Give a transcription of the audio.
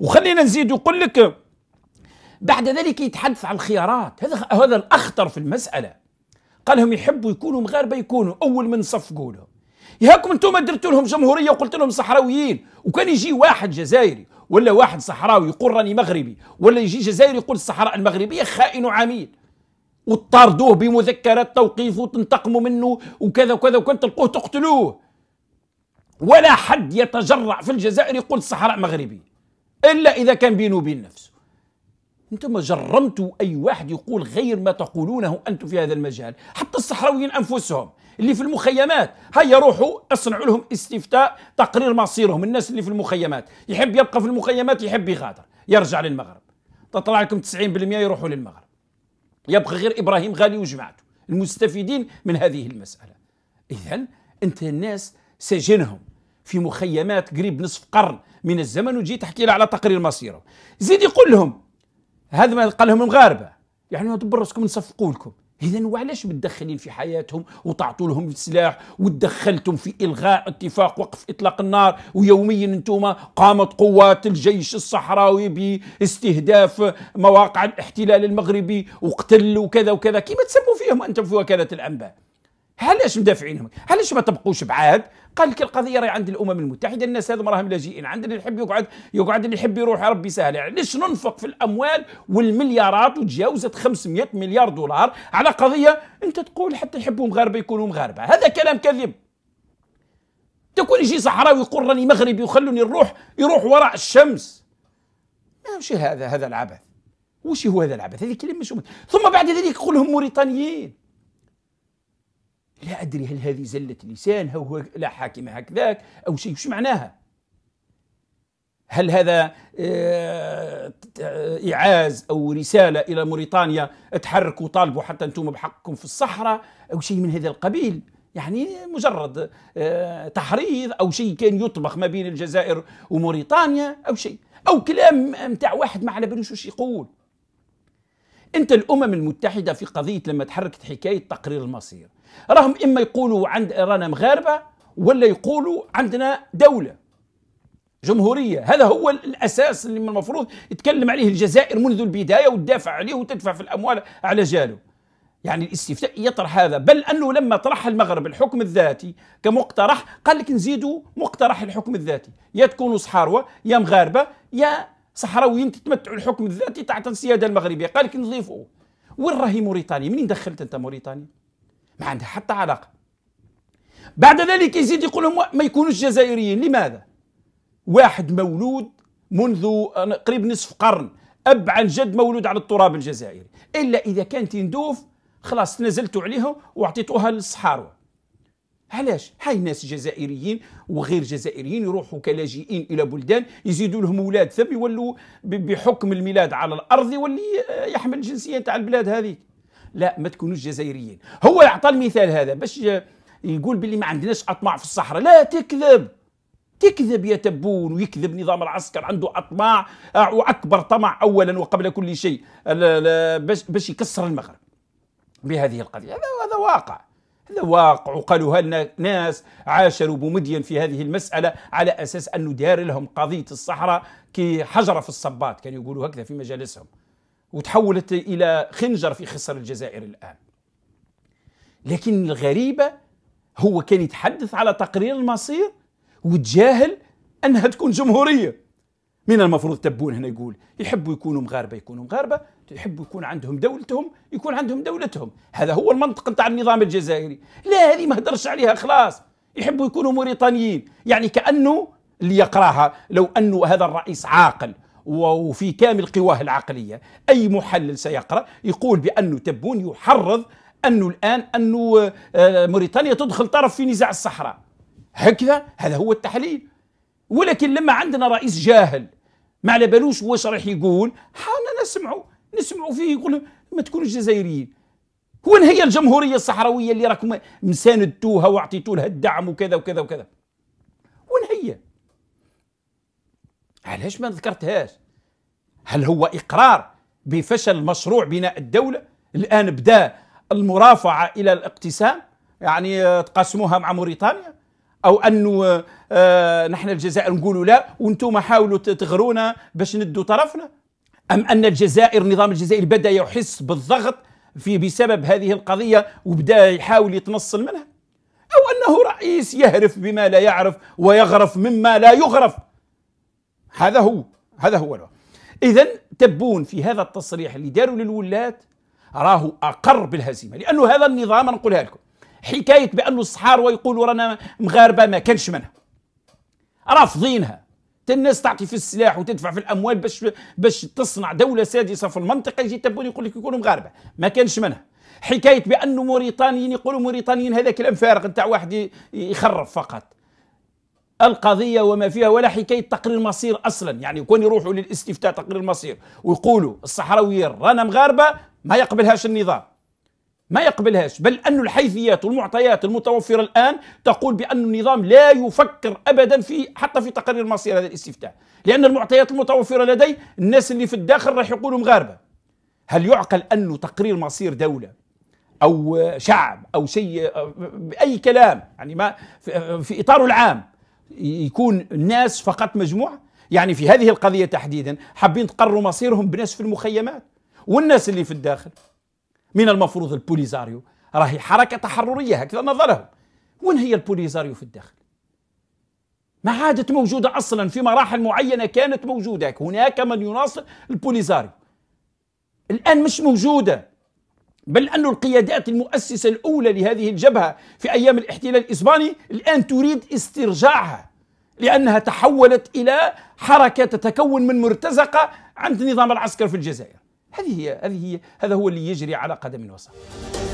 وخلينا نزيد يقول لك بعد ذلك يتحدث عن الخيارات هذا هذا الاخطر في المساله قالهم يحبوا يكونوا مغاربه يكونوا اول من صفقوا لهم ياكم انتم درتوا لهم جمهوريه وقلت لهم صحراويين وكان يجي واحد جزائري ولا واحد صحراوي يقول راني مغربي ولا يجي جزائري يقول الصحراء المغربيه خائن وعميل وتطاردوه بمذكرات توقيف وتنتقموا منه وكذا وكذا وكان تلقوه تقتلوه ولا حد يتجرع في الجزائر يقول الصحراء مغربي الا اذا كان بينه وبين نفسه انتم جرمتوا اي واحد يقول غير ما تقولونه انتم في هذا المجال حتى الصحراويين انفسهم اللي في المخيمات هيا روحوا اصنعوا لهم استفتاء تقرير مصيرهم الناس اللي في المخيمات يحب يبقى في المخيمات يحب يغادر يرجع للمغرب تطلع لكم 90% يروحوا للمغرب يبقى غير ابراهيم غالي وجماعته المستفيدين من هذه المساله اذا انت الناس سجنهم في مخيمات قريب نصف قرن من الزمن وتجي تحكي له على تقرير مصيره زيد يقول لهم هذا ما قال لهم المغاربه يعني دبر راسكم نصفقوا لكم اذا وعلاش متدخلين في حياتهم وتعطوا لهم السلاح وتدخلتم في الغاء اتفاق وقف اطلاق النار ويوميا انتم قامت قوات الجيش الصحراوي باستهداف مواقع الاحتلال المغربي وقتل وكذا وكذا كما تسموا فيهم انتم في وكاله الانباء علاش مدافعينهم علاش ما تبقوش بعاد قال لك القضيه راهي عند الامم المتحده الناس هذو راهم لاجئين عندنا اللي يحب يقعد يقعد اللي يحب يروح ربي سهل علاش يعني ننفق في الاموال والمليارات وتجاوزت 500 مليار دولار على قضيه انت تقول حتى يحبوا مغاربه يكونوا مغاربه هذا كلام كذب تكون يجي صحراوي يقول راني مغربي وخلوني نروح يروح وراء الشمس ماشي هذا هذا العبث وش هو هذا العبث هذه كلمه ثم بعد ذلك يقول لهم موريتانيين أدري هل هذه زلة لسان أو لا حاكم هكذاك أو شيء وش معناها هل هذا آه، آه، إعاز أو رسالة إلى موريتانيا تحركوا طالبوا حتى أنتم بحقكم في الصحراء أو شيء من هذا القبيل يعني مجرد آه، تحريض أو شيء كان يطبخ ما بين الجزائر وموريتانيا أو شيء أو كلام متاع واحد ما على بالوش يقول انت الامم المتحده في قضيه لما تحركت حكايه تقرير المصير راهم اما يقولوا عند رانا مغاربه ولا يقولوا عندنا دوله جمهوريه هذا هو الاساس اللي من المفروض يتكلم عليه الجزائر منذ البدايه وتدافع عليه وتدفع في الاموال على جاله يعني الاستفتاء يطرح هذا بل انه لما طرح المغرب الحكم الذاتي كمقترح قال لك نزيدوا مقترح الحكم الذاتي يا تكونوا صحاروه يا مغاربه يا صحراويين تتمتعوا الحكم الذاتي تاع السياده المغربيه قال لك وين راهي موريتانيا منين دخلت انت موريتانيا ما عندها حتى علاقه بعد ذلك يزيد يقول لهم ما يكونوش جزائريين لماذا واحد مولود منذ قريب نصف قرن اب عن جد مولود على التراب الجزائري الا اذا كان تندوف خلاص تنازلتوا عليهم واعطيتوها للصحاروه علاش هاي ناس جزائريين وغير جزائريين يروحوا كلاجئين الى بلدان يزيدوا لهم اولاد ثم يولوا بحكم الميلاد على الارض واللي يحمل الجنسيه تاع البلاد هذيك لا ما تكونوش جزائريين هو اعطى المثال هذا باش يقول باللي ما عندناش اطماع في الصحراء لا تكذب تكذب يا تبون ويكذب نظام العسكر عنده اطماع واكبر طمع اولا وقبل كل شيء باش يكسر المغرب بهذه القضيه هذا واقع الواقع وقالوها لنا ناس عاشروا بمديا في هذه المسألة على أساس أنه دار لهم قضية الصحراء كحجرة في الصبات كانوا يقولوا هكذا في مجالسهم وتحولت إلى خنجر في خصر الجزائر الآن لكن الغريبة هو كان يتحدث على تقرير المصير وتجاهل أنها تكون جمهورية من المفروض تبون هنا يقول يحبوا يكونوا مغاربة يكونوا مغاربة يحبوا يكون عندهم دولتهم يكون عندهم دولتهم هذا هو المنطق نتاع النظام الجزائري لا هذه ما هدرش عليها خلاص يحبوا يكونوا موريتانيين يعني كأنه اللي يقراها لو أنه هذا الرئيس عاقل وفي كامل قواه العقلية أي محلل سيقرأ يقول بأنه تبون يحرض أنه الآن أنه آه، موريتانيا تدخل طرف في نزاع الصحراء هكذا هذا هو التحليل ولكن لما عندنا رئيس جاهل ما على بالوش واش راح يقول حاولنا نسمعوا نسمعوا فيه يقول ما تكونوش جزائريين وين هي الجمهوريه الصحراويه اللي راكم مساندتوها واعطيتوا لها الدعم وكذا وكذا وكذا وين هي علاش ما ذكرتهاش هل هو اقرار بفشل مشروع بناء الدوله الان بدا المرافعه الى الاقتسام يعني آه، تقاسموها مع موريتانيا او انه آه، آه، نحن الجزائر نقولوا لا وانتم حاولوا تغرونا باش ندوا طرفنا أم أن الجزائر النظام الجزائري بدأ يحس بالضغط في بسبب هذه القضية وبدأ يحاول يتنصل منها أو أنه رئيس يهرف بما لا يعرف ويغرف مما لا يغرف هذا هو هذا هو إذا تبون في هذا التصريح اللي داروا للولاة راهو أقر بالهزيمة لأنه هذا النظام نقولها لكم حكاية بأنه الصحارى ويقولوا رانا مغاربة ما كانش منها رافضينها الناس تعطي في السلاح وتدفع في الاموال باش باش تصنع دوله سادسه في المنطقه يجي تبون يقول لك يكونوا مغاربه ما كانش منها حكايه بانه موريتانيين يقولوا موريتانيين هذا كلام فارغ نتاع واحد يخرف فقط القضية وما فيها ولا حكاية تقرير مصير أصلا يعني كون يروحوا للاستفتاء تقرير مصير ويقولوا الصحراويين رانا مغاربة ما يقبلهاش النظام ما يقبلهاش بل أن الحيثيات والمعطيات المتوفرة الآن تقول بأن النظام لا يفكر أبدا في حتى في تقرير مصير هذا الاستفتاء لأن المعطيات المتوفرة لديه الناس اللي في الداخل راح يقولوا مغاربة هل يعقل أنه تقرير مصير دولة أو شعب أو شيء بأي كلام يعني ما في إطاره العام يكون الناس فقط مجموعة يعني في هذه القضية تحديدا حابين تقرروا مصيرهم بناس في المخيمات والناس اللي في الداخل من المفروض البوليزاريو راهي حركة تحررية هكذا نظرهم وين هي البوليزاريو في الداخل ما عادت موجودة أصلا في مراحل معينة كانت موجودة هناك من يناصر البوليزاريو الآن مش موجودة بل أن القيادات المؤسسة الأولى لهذه الجبهة في أيام الاحتلال الإسباني الآن تريد استرجاعها لأنها تحولت إلى حركة تتكون من مرتزقة عند النظام العسكر في الجزائر هذه هي هذه هي هذا هو اللي يجري على قدم وساق